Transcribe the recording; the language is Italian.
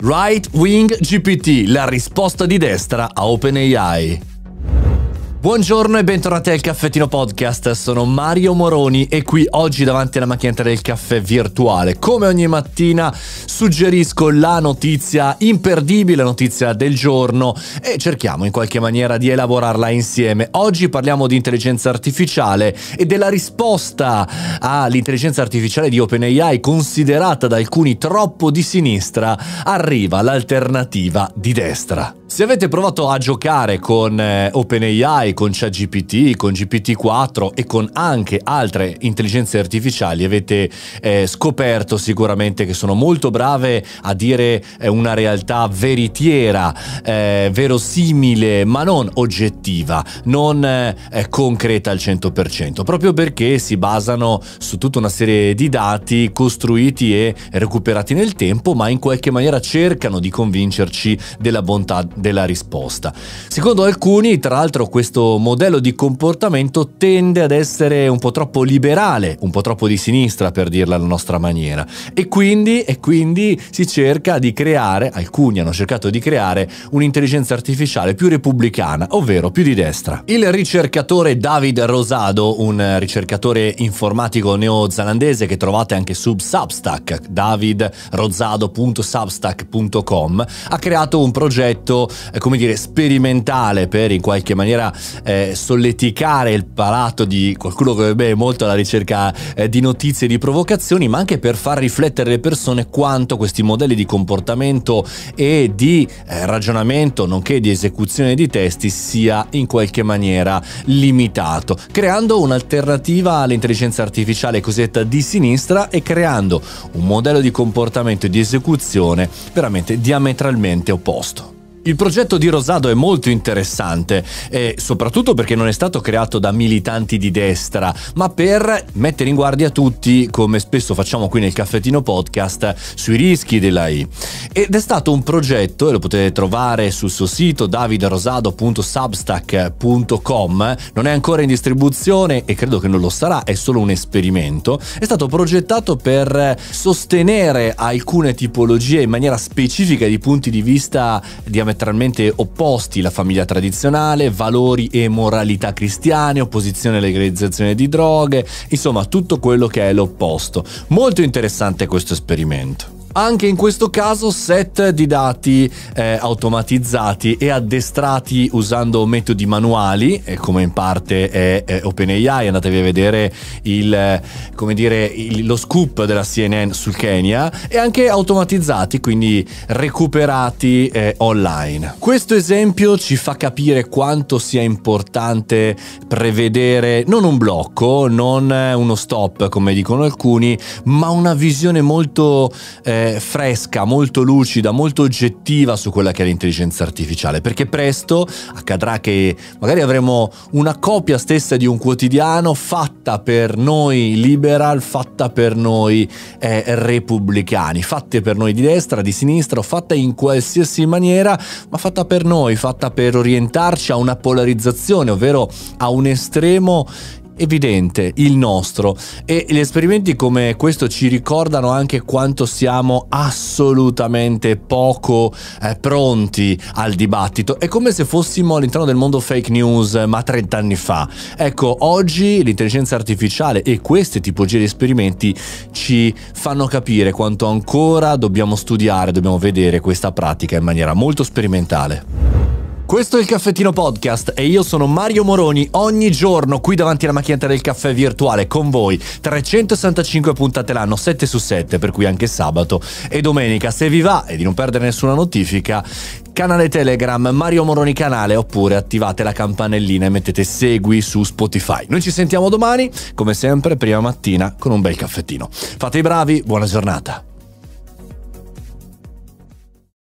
Right Wing GPT, la risposta di destra a OpenAI. Buongiorno e bentornati al Caffettino Podcast, sono Mario Moroni e qui oggi davanti alla macchinetta del caffè virtuale. Come ogni mattina suggerisco la notizia imperdibile, notizia del giorno e cerchiamo in qualche maniera di elaborarla insieme. Oggi parliamo di intelligenza artificiale e della risposta all'intelligenza artificiale di OpenAI considerata da alcuni troppo di sinistra, arriva l'alternativa di destra. Se avete provato a giocare con eh, OpenAI, con ChatGPT, con GPT-4 e con anche altre intelligenze artificiali, avete eh, scoperto sicuramente che sono molto brave a dire eh, una realtà veritiera, eh, verosimile, ma non oggettiva, non eh, concreta al 100%, proprio perché si basano su tutta una serie di dati costruiti e recuperati nel tempo, ma in qualche maniera cercano di convincerci della bontà della risposta. Secondo alcuni, tra l'altro, questo modello di comportamento tende ad essere un po' troppo liberale, un po' troppo di sinistra per dirla alla nostra maniera. E quindi, e quindi si cerca di creare, alcuni hanno cercato di creare, un'intelligenza artificiale più repubblicana, ovvero più di destra. Il ricercatore David Rosado, un ricercatore informatico neozelandese che trovate anche su Substack, davidrosado.substack.com, ha creato un progetto eh, come dire, sperimentale per in qualche maniera eh, solleticare il palato di qualcuno che beh, è molto alla ricerca eh, di notizie e di provocazioni, ma anche per far riflettere le persone quanto questi modelli di comportamento e di eh, ragionamento, nonché di esecuzione di testi, sia in qualche maniera limitato, creando un'alternativa all'intelligenza artificiale cosiddetta di sinistra e creando un modello di comportamento e di esecuzione veramente diametralmente opposto. Il progetto di Rosado è molto interessante, eh, soprattutto perché non è stato creato da militanti di destra, ma per mettere in guardia tutti, come spesso facciamo qui nel caffettino podcast, sui rischi dell'AI. Ed è stato un progetto, e lo potete trovare sul suo sito davidrosado.substack.com, non è ancora in distribuzione e credo che non lo sarà, è solo un esperimento, è stato progettato per sostenere alcune tipologie in maniera specifica di punti di vista diametralmente diametralmente opposti la famiglia tradizionale, valori e moralità cristiane, opposizione alla legalizzazione di droghe, insomma tutto quello che è l'opposto. Molto interessante questo esperimento. Anche in questo caso set di dati eh, automatizzati e addestrati usando metodi manuali, e eh, come in parte è, è OpenAI, andatevi a vedere il, dire, il, lo scoop della CNN sul Kenya, e anche automatizzati, quindi recuperati eh, online. Questo esempio ci fa capire quanto sia importante prevedere non un blocco, non uno stop come dicono alcuni, ma una visione molto eh, fresca, molto lucida, molto oggettiva su quella che è l'intelligenza artificiale, perché presto accadrà che magari avremo una copia stessa di un quotidiano fatta per noi liberal, fatta per noi eh, repubblicani, fatta per noi di destra, di sinistra, fatta in qualsiasi maniera, ma fatta per noi, fatta per orientarci a una polarizzazione, ovvero a un estremo evidente, il nostro. E gli esperimenti come questo ci ricordano anche quanto siamo assolutamente poco eh, pronti al dibattito. È come se fossimo all'interno del mondo fake news, ma 30 anni fa. Ecco, oggi l'intelligenza artificiale e queste tipologie di esperimenti ci fanno capire quanto ancora dobbiamo studiare, dobbiamo vedere questa pratica in maniera molto sperimentale. Questo è il Caffettino Podcast e io sono Mario Moroni, ogni giorno qui davanti alla macchinetta del caffè virtuale con voi, 365 puntate l'anno, 7 su 7, per cui anche sabato e domenica. Se vi va e di non perdere nessuna notifica, canale Telegram Mario Moroni canale oppure attivate la campanellina e mettete segui su Spotify. Noi ci sentiamo domani, come sempre, prima mattina con un bel caffettino. Fate i bravi, buona giornata.